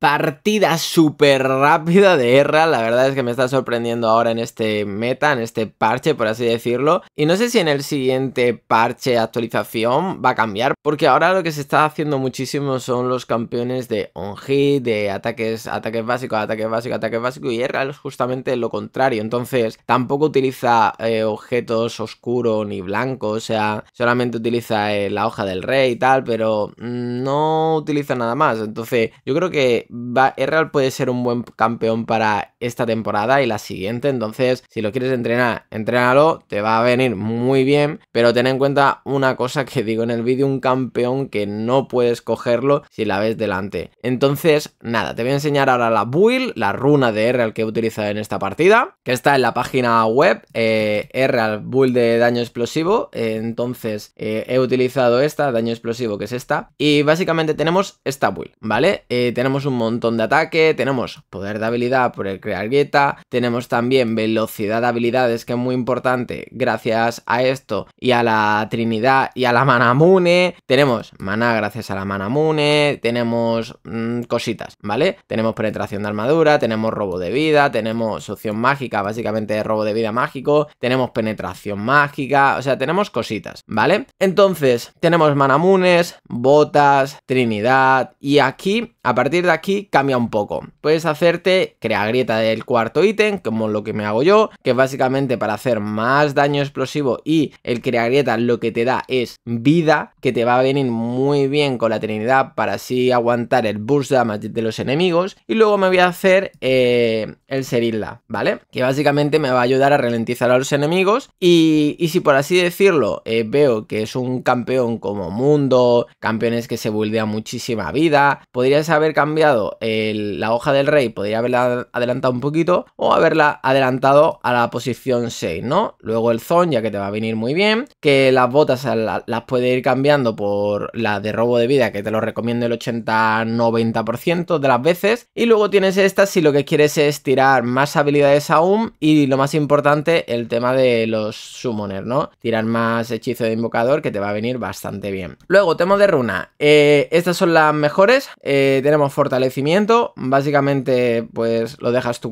partida súper rápida de Erra. La verdad es que me está sorprendiendo ahora en este meta, en este parche, por así decirlo. Y no sé si en el siguiente parche, actualización, va a cambiar. Porque ahora lo que se está haciendo muchísimo son los campeones de on-hit, de ataques, básicos, ataques básicos, ataques básicos. Y Erra es justamente lo contrario. Entonces, tampoco utiliza eh, objetos oscuros ni blancos. O sea, solamente utiliza eh, la hoja del rey y tal, pero no utiliza nada más. Entonces, yo creo que va, puede ser un buen campeón para esta temporada y la siguiente. Entonces, si lo quieres entrenar, entrénalo, te va a venir muy bien. Pero ten en cuenta una cosa que digo en el vídeo, un campeón que no puedes cogerlo si la ves delante. Entonces, nada, te voy a enseñar ahora la build, la runa de Erral que he utilizado en esta partida, que está en la página web, eh, build de daño explosivo. Eh, entonces, eh, he utilizado esta, daño explosivo, que es esta. Y básicamente tenemos esta build, ¿vale? Eh, tenemos un montón de ataque, tenemos poder de habilidad por el crear gueta, tenemos también velocidad de habilidades que es muy importante gracias a esto y a la Trinidad y a la Manamune, tenemos mana gracias a la Manamune, tenemos mm, cositas, ¿vale? Tenemos penetración de armadura, tenemos robo de vida, tenemos opción mágica, básicamente robo de vida mágico, tenemos penetración mágica, o sea, tenemos cositas, ¿vale? Entonces, tenemos Manamunes, botas, Trinidad y aquí, a partir de aquí cambia un poco. Puedes hacerte crea grieta del cuarto ítem, como lo que me hago yo, que básicamente para hacer más daño explosivo y el crear grieta lo que te da es vida, que te va a venir muy bien con la Trinidad para así aguantar el burst damage de los enemigos. Y luego me voy a hacer eh, el Serilla, ¿vale? Que básicamente me va a ayudar a ralentizar a los enemigos. Y, si por así decirlo eh, veo que es un campeón como Mundo, campeones que se buildean muchísima vida, podrías haber cambiado la hoja del rey, podría haberla adelantado un poquito o haberla adelantado a la posición 6, ¿no? Luego el zon, ya que te va a venir muy bien, que las botas las, puede puedes ir cambiando por las de robo de vida, que te lo recomiendo el 80-90% de las veces. Y luego tienes estas si lo que quieres es tirar más habilidades aún y lo más importante, el tema de los summoner ¿no? Tirar más hechizo de invocador que te va a venir bastante bien. Luego, tema de runa. Eh, estas son las mejores. Eh, tenemos fortaleza básicamente pues lo dejas tu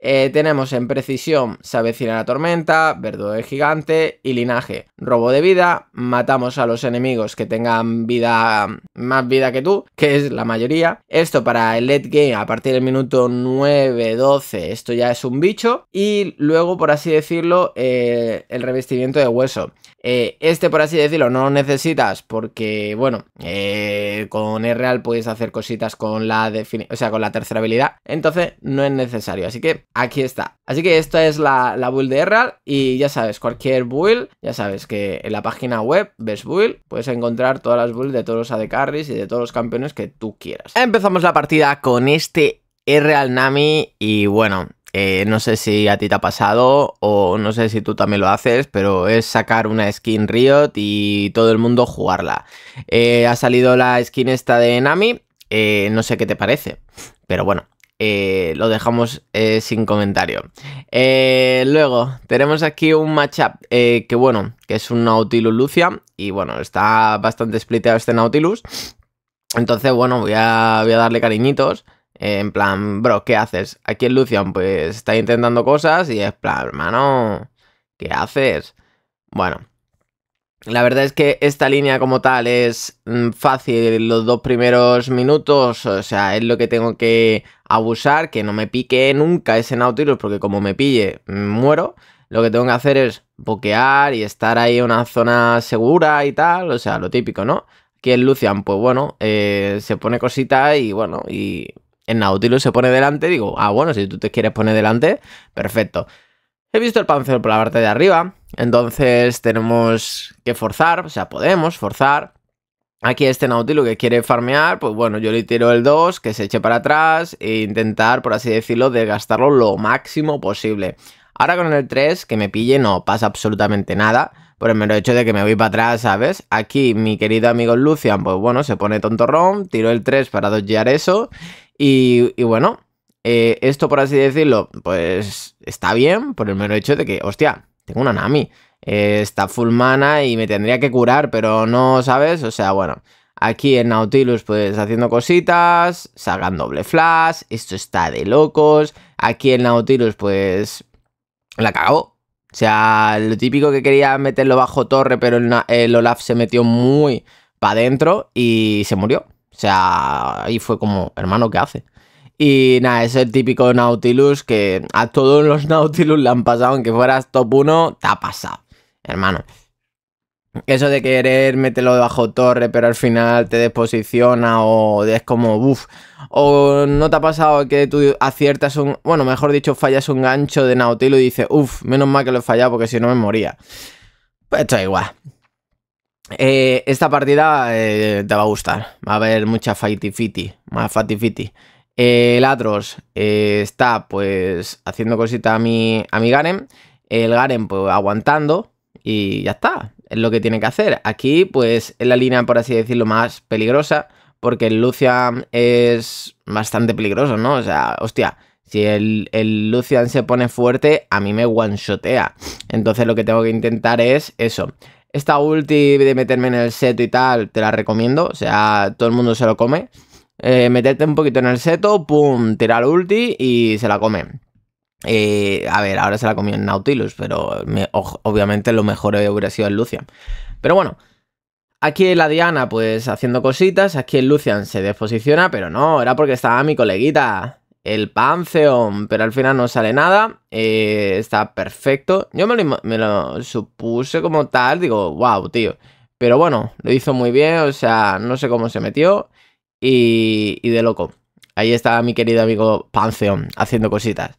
eh, tenemos en precisión, se avecina la tormenta, verdugo gigante y linaje. Robo de vida, matamos a los enemigos que tengan vida, más vida que tú, que es la mayoría. Esto para el late game a partir del minuto 9, 12, esto ya es un bicho. Y luego, por así decirlo, eh, el revestimiento de hueso. Eh, este, por así decirlo, no lo necesitas porque, bueno, eh, con real puedes hacer cositas con la, o sea, con la tercera habilidad. Entonces, no es necesario. Así que aquí está. Así que esta es la, la build de real y ya sabes, cualquier build, ya sabes que en la página web, ves build, puedes encontrar todas las builds de todos los AD carries y de todos los campeones que tú quieras. Empezamos la partida con este... Real Nami y bueno, eh, no sé si a ti te ha pasado o no sé si tú también lo haces, pero es sacar una skin Riot y todo el mundo jugarla. Eh, ha salido la skin esta de Nami, eh, no sé qué te parece, pero bueno. lo dejamos sin comentario. luego, tenemos aquí un matchup que bueno, que es un Nautilus Lucia. Y bueno, está bastante splitado este Nautilus. Entonces, bueno, voy a, voy a darle cariñitos en plan, bro, ¿qué haces? Aquí en Lucian, pues está intentando cosas y es plan, hermano, ¿qué haces? Bueno, la verdad es que esta línea como tal es mm, fácil los dos primeros minutos, o sea, es lo que tengo que abusar, que no me pique nunca ese Nautilus, porque como me pille, mm, muero. Lo que tengo que hacer es boquear y estar ahí en una zona segura y tal, o sea, lo típico, ¿no? Aquí en Lucian, pues bueno, eh, se pone cosita y bueno, y el Nautilus se pone delante, digo, ah, bueno, si tú te quieres poner delante, perfecto. He visto el Panzer por la parte de arriba, entonces tenemos que forzar, o sea, podemos forzar. Aquí este Nautilus que quiere farmear, pues bueno, yo le tiro el 2, que se eche para atrás e intentar, por así decirlo, desgastarlo lo máximo posible. Ahora con el 3, que me pille, no pasa absolutamente nada, por el mero hecho de que me voy para atrás, ¿sabes? Aquí mi querido amigo Lucian, pues bueno, se pone tontorrón, tiro el 3 para dodgear eso y, bueno, eh, esto por así decirlo, pues está bien por el mero hecho de que, hostia, tengo una Nami, eh, está full mana y me tendría que curar, pero no, ¿sabes? O sea, bueno, aquí en Nautilus pues haciendo cositas, salgan doble flash, esto está de locos, aquí en Nautilus pues la cagó. O sea, lo típico que quería meterlo bajo torre, pero el, el Olaf se metió muy para adentro y se murió. O sea, ahí fue como, hermano, ¿qué hace? Y nada, es el típico Nautilus que a todos los Nautilus le han pasado, aunque fueras top 1, te ha pasado, hermano. Eso de querer meterlo debajo torre, pero al final te desposiciona o es como, uff. O no te ha pasado que tú aciertas un, bueno, mejor dicho, fallas un gancho de Nautilus y dices, uff, menos mal que lo he fallado porque si no me moría. Pues está igual. Eh, esta partida eh, te va a gustar. Va a haber mucha fighty Más fighty eh, el Atros está pues haciendo cosita a mi, a Garen. El Garen pues aguantando. Y ya está. Es lo que tiene que hacer. Aquí pues es la línea, por así decirlo, más peligrosa. Porque el Lucian es bastante peligroso, ¿no? O sea, hostia. Si el, el, Lucian se pone fuerte, a mí me one-shotea. Entonces lo que tengo que intentar es eso. Esta ulti de meterme en el seto y tal, te la recomiendo. O sea, todo el mundo se lo come. Eh, meterte un poquito en el seto, pum, tirar ulti y se la come. Eh, a ver, ahora se la comió en Nautilus, pero obviamente lo mejor hubiera sido en Lucian. Pero bueno, aquí la Diana pues haciendo cositas, aquí el Lucian se desposiciona, pero no, era porque estaba mi coleguita el Pantheon, pero al final no sale nada. Eh, está perfecto. Yo me lo, supuse como tal, digo, wow, tío. Pero bueno, lo hizo muy bien, o sea, no sé cómo se metió. Y, de loco. Ahí está mi querido amigo Pantheon haciendo cositas.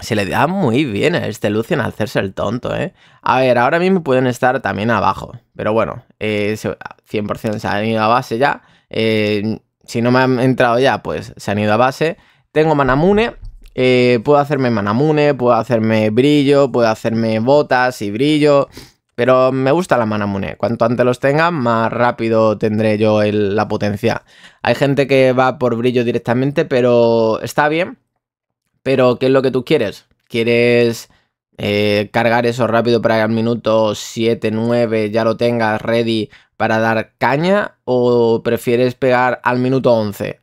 Se le da muy bien a este Lucian hacerse el tonto, ¿eh? A ver, ahora mismo pueden estar también abajo. Pero bueno, 100% eh, se han ido a base ya. Eh, si no me han entrado ya, pues se han ido a base. Tengo Manamune, eh, puedo hacerme Manamune, puedo hacerme brillo, puedo hacerme botas y brillo. Pero me gusta la Manamune. Cuanto antes los tenga, más rápido tendré yo la potencia. Hay gente que va por brillo directamente, pero está bien. Pero, ¿qué es lo que tú quieres? ¿Quieres eh, cargar eso rápido para que al minuto 7, 9 ya lo tengas ready para dar caña? ¿O prefieres pegar al minuto 11?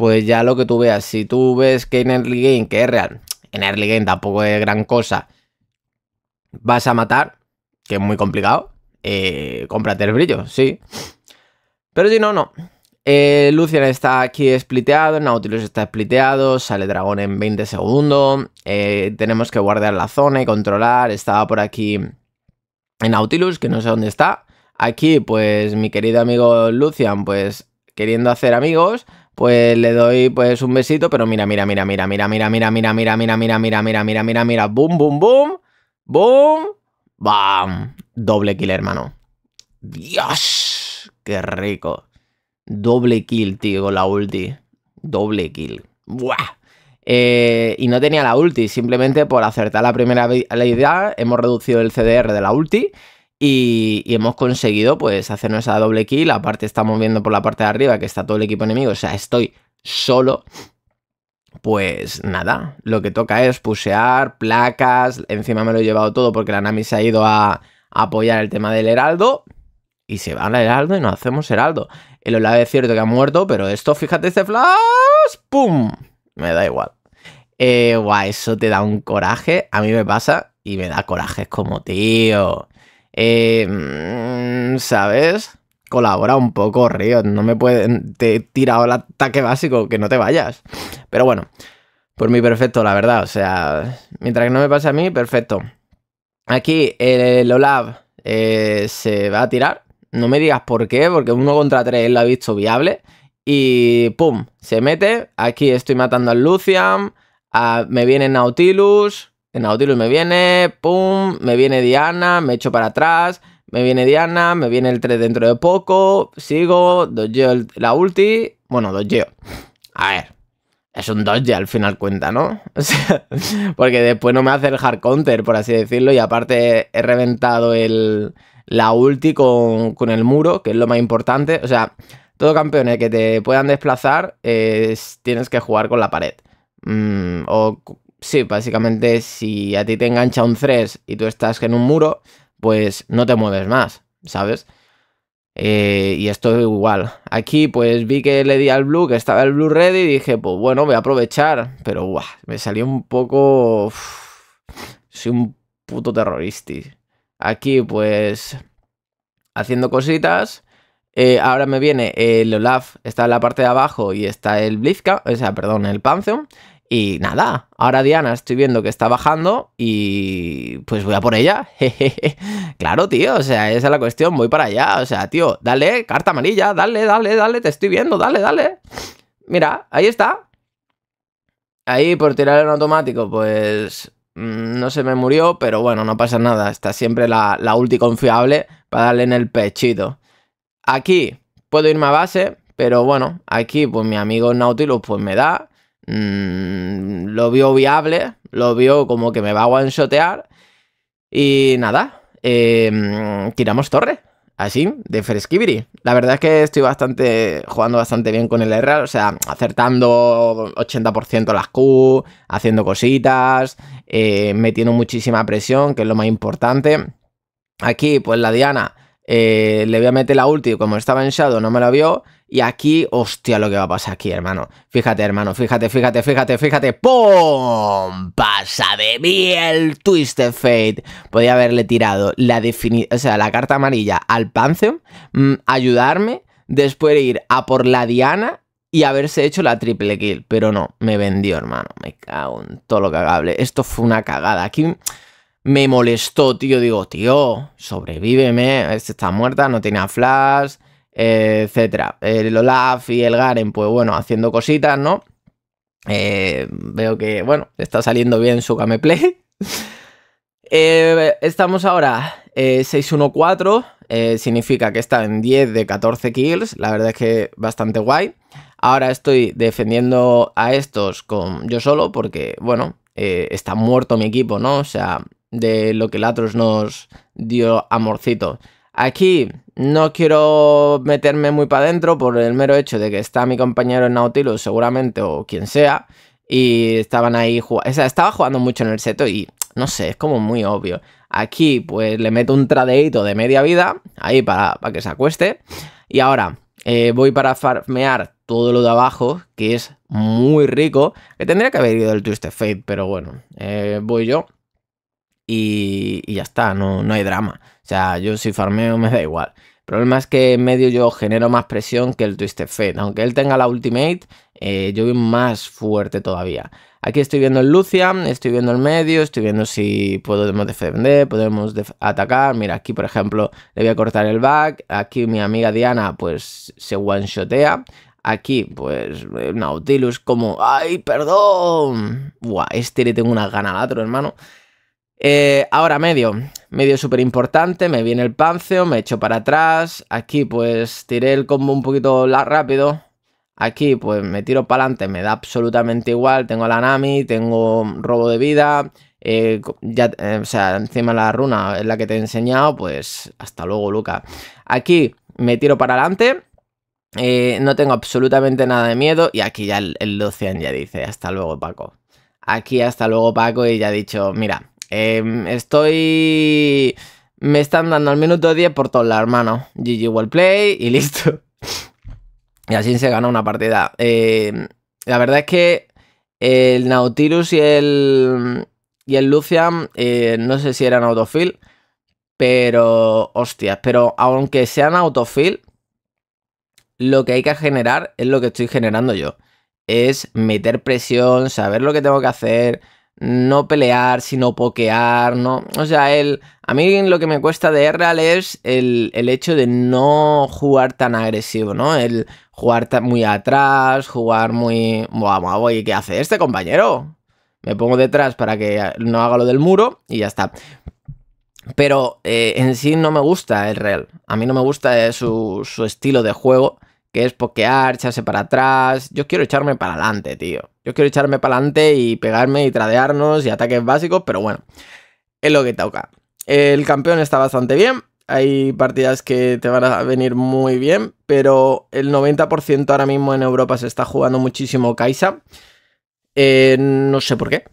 pues ya lo que tú veas, si tú ves que en early game, que es real, en early game tampoco es gran cosa, vas a matar, que es muy complicado, eh, cómprate el brillo, sí. Pero si no, no. Eh, Lucian está aquí spliteado, Nautilus está spliteado, sale dragón en 20 segundos, eh, tenemos que guardar la zona y controlar, estaba por aquí en Nautilus, que no sé dónde está. Aquí, pues, mi querido amigo Lucian, pues, queriendo hacer amigos, pues le doy pues un besito, pero mira, mira, mira, mira, mira, mira, mira, mira, mira, mira, mira, mira, mira, mira, mira, mira, boom, boom, boom, boom, bam, doble kill, hermano. Dios, qué rico. Doble kill, tío, la ulti. Doble kill. Buah. y no tenía la ulti, simplemente por acertar la primera la idea hemos reducido el CDR de la ulti y, hemos conseguido pues hacernos esa doble kill. Aparte estamos viendo por la parte de arriba que está todo el equipo enemigo. O sea, estoy solo. Pues nada, lo que toca es pusear, placas. Encima me lo he llevado todo porque la Nami se ha ido a, apoyar el tema del heraldo. Y se va al heraldo y nos hacemos heraldo. El Olave es cierto que ha muerto, pero esto, fíjate este flash. ¡Pum! Me da igual. Eh, guau, eso te da un coraje. A mí me pasa y me da coraje. Es como, tío eh, mm, ¿Sabes? Colabora un poco, Río. No me puede. Te he tirado el ataque básico, que no te vayas. Pero bueno, por mí perfecto, la verdad. O sea, mientras que no me pase a mí, perfecto. Aquí el Olaf eh, se va a tirar. No me digas por qué, porque uno contra tres él lo ha visto viable. Y pum, se mete. Aquí estoy matando al Lucian. me viene Nautilus. En Nautilus me viene, pum, me viene Diana, me echo para atrás, me viene Diana, me viene el 3 dentro de poco, sigo, 2Go, la ulti, bueno, 2Go. A ver, es un 2G al final cuenta, ¿no? O sea, porque después no me hace el hard counter, por así decirlo, y aparte he reventado el, la ulti con, el muro, que es lo más importante. O sea, todo campeones que te puedan desplazar, tienes que jugar con la pared. Mm, o Sí, básicamente si a ti te engancha un 3 y tú estás en un muro, pues no te mueves más, ¿sabes? Eh, y esto igual. Aquí pues vi que le di al blue, que estaba el blue ready y dije, pues bueno, voy a aprovechar. Pero me salió un poco... soy un puto terrorista. Aquí pues haciendo cositas. Eh, ahora me viene el Olaf, está en la parte de abajo y está el Blizka, o sea, perdón, el Pantheon. Y nada, ahora Diana estoy viendo que está bajando y pues voy a por ella. claro, tío, o sea, esa es la cuestión, voy para allá. O sea, tío, dale, carta amarilla, dale, dale, dale, te estoy viendo, dale, dale. Mira, ahí está. Ahí por tirar en automático, pues mm, no se me murió, pero bueno, no pasa nada. Está siempre la, la ulti confiable para darle en el pechito. Aquí puedo irme a base, pero bueno, aquí pues mi amigo Nautilus pues me da Mm, lo vio viable, lo vio como que me va a one Y nada, eh, mm, tiramos torre. Así, de Freskibiri. La verdad es que estoy bastante jugando bastante bien con el R, o sea, acertando 80% las Q, haciendo cositas, eh, metiendo muchísima presión, que es lo más importante. Aquí, pues la Diana eh, le voy a meter la ulti, como estaba en Shadow, no me la vio. Y aquí, hostia, lo que va a pasar aquí, hermano. Fíjate, hermano, fíjate, fíjate, fíjate, fíjate. ¡Pum! Pasa de el Twisted Fate. Podía haberle tirado la o sea, la carta amarilla al Pantheon, mm, ayudarme, después ir a por la Diana y haberse hecho la triple kill. Pero no, me vendió, hermano. Me cago en todo lo cagable. Esto fue una cagada. Aquí me molestó, tío. Digo, tío, sobrevíveme. Esta está muerta, no tenía flash etcétera. El Olaf y el Garen, pues bueno, haciendo cositas, ¿no? Eh, veo que, bueno, está saliendo bien su gameplay. Eh, estamos ahora eh, 6-1-4, eh, significa que está en 10 de 14 kills, la verdad es que bastante guay. Ahora estoy defendiendo a estos con yo solo porque, bueno, está muerto mi equipo, ¿no? O sea, de lo que Latros nos dio amorcito Aquí no quiero meterme muy para adentro por el mero hecho de que está mi compañero en Nautilus, seguramente, o quien sea, y estaban ahí jugando. O sea, estaba jugando mucho en el seto y no sé, es como muy obvio. Aquí, pues le meto un tradeito de media vida, ahí para, que se acueste. Y ahora eh, voy para farmear todo lo de abajo, que es muy rico. Que tendría que haber ido el Twisted Fate, pero bueno, eh, voy yo. Y, y, ya está, no, no hay drama sea, yo si farmeo me da igual. El problema es que en medio yo genero más presión que el Twisted Fate. Aunque él tenga la ultimate, eh, yo voy más fuerte todavía. Aquí estoy viendo el Lucian, estoy viendo el medio, estoy viendo si podemos defender, podemos atacar. Mira, aquí por ejemplo le voy a cortar el back. Aquí mi amiga Diana pues se one-shotea. Aquí, pues, Nautilus como, ¡ay, perdón! Buah, este le tengo una otro, hermano. Eh, ahora medio, medio súper importante, me viene el pancio, me echo para atrás, aquí pues tiré el combo un poquito rápido, aquí pues me tiro para adelante, me da absolutamente igual, tengo la Nami, tengo robo de vida, eh, ya, eh, o sea, encima la runa es la que te he enseñado, pues hasta luego Luca. Aquí me tiro para adelante, no tengo absolutamente nada de miedo y aquí ya el, el Lucian ya dice hasta luego Paco. Aquí hasta luego Paco y ya ha dicho, mira, Em, estoy... Me están dando al minuto 10 por todos lados, hermano. GG wellplay play y listo. y así se gana una partida. Em, la verdad es que el Nautilus y el, y el Lucian, eh, no sé si eran autofill, pero hostias, pero aunque sean autofill, lo que hay que generar es lo que estoy generando yo. Es meter presión, saber lo que tengo que hacer, no pelear, sino pokear, ¿no? O sea, el, a mí lo que me cuesta de Real es el, hecho de no jugar tan agresivo, ¿no? El jugar muy atrás, jugar muy... Vamos, ¿y qué hace este compañero? Me pongo detrás para que no haga lo del muro y ya está. Pero eh, en sí no me gusta el Real. A mí no me gusta eh, su, su estilo de juego que es pokear, echarse para atrás. Yo quiero echarme para adelante, tío. Yo quiero echarme para adelante y pegarme y tradearnos y ataques básicos, pero bueno, es lo que toca. El campeón está bastante bien. Hay partidas que te van a venir muy bien, pero el 90% ahora mismo en Europa se está jugando muchísimo Kaisa. Eh, no sé por qué.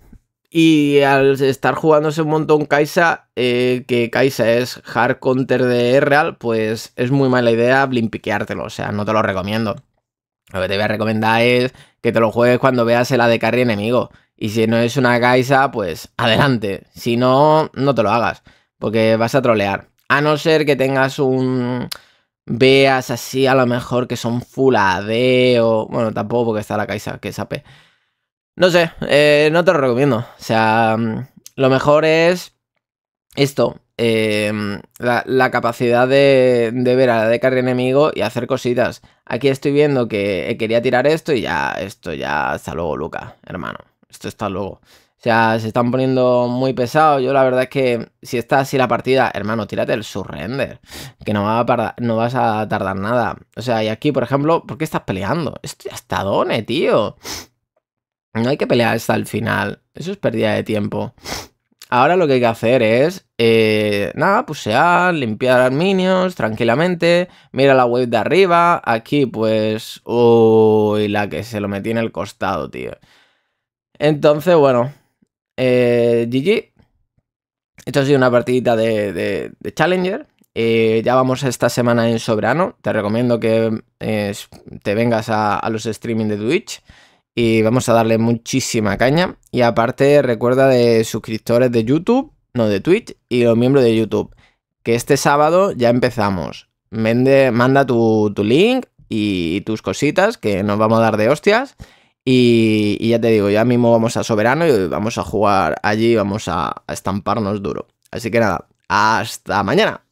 Y al estar jugándose un montón Kaisa, eh, que Kaisa es hard counter de Real, pues es muy mala idea blimpiqueártelo, o sea, no te lo recomiendo. Lo que te voy a recomendar es que te lo juegues cuando veas el AD carry enemigo. Y si no es una Kaisa, pues adelante. Si no, no te lo hagas, porque vas a trolear. A no ser que tengas un... Veas así a lo mejor que son full AD o... Bueno, tampoco porque está la Kaisa, que es AP. No sé, eh, no te lo recomiendo. O sea, mm, lo mejor es esto. Em, la, capacidad de, ver a la de carry enemigo y hacer cositas. Aquí estoy viendo que quería tirar esto y ya, esto ya, está luego, Luca, hermano. Esto está luego. O sea, se están poniendo muy pesados. Yo la verdad es que si está así la partida, hermano, tírate el surrender. Que no, va no vas a tardar nada. O sea, y aquí, por ejemplo, ¿por qué estás peleando? Esto ya está done, tío. No hay que pelear hasta el final. Eso es pérdida de tiempo. Ahora lo que hay que hacer es, eh, nada, pusear, limpiar minions tranquilamente. Mira la web de arriba. Aquí, pues, uy, la que se lo metí en el costado, tío. Entonces, bueno, GG. Eh, Esto ha sido una partidita de, Challenger. Eh, ya vamos esta semana en Sobrano. Te recomiendo que te vengas a, a los streaming de Twitch y vamos a darle muchísima caña. Y aparte recuerda de suscriptores de YouTube, no de Twitch, y los miembros de YouTube, que este sábado ya empezamos. Mende, manda tu, link y tus cositas, que nos vamos a dar de hostias. Y, ya te digo, ya mismo vamos a Soberano y vamos a jugar allí, vamos a estamparnos duro. Así que nada, hasta mañana.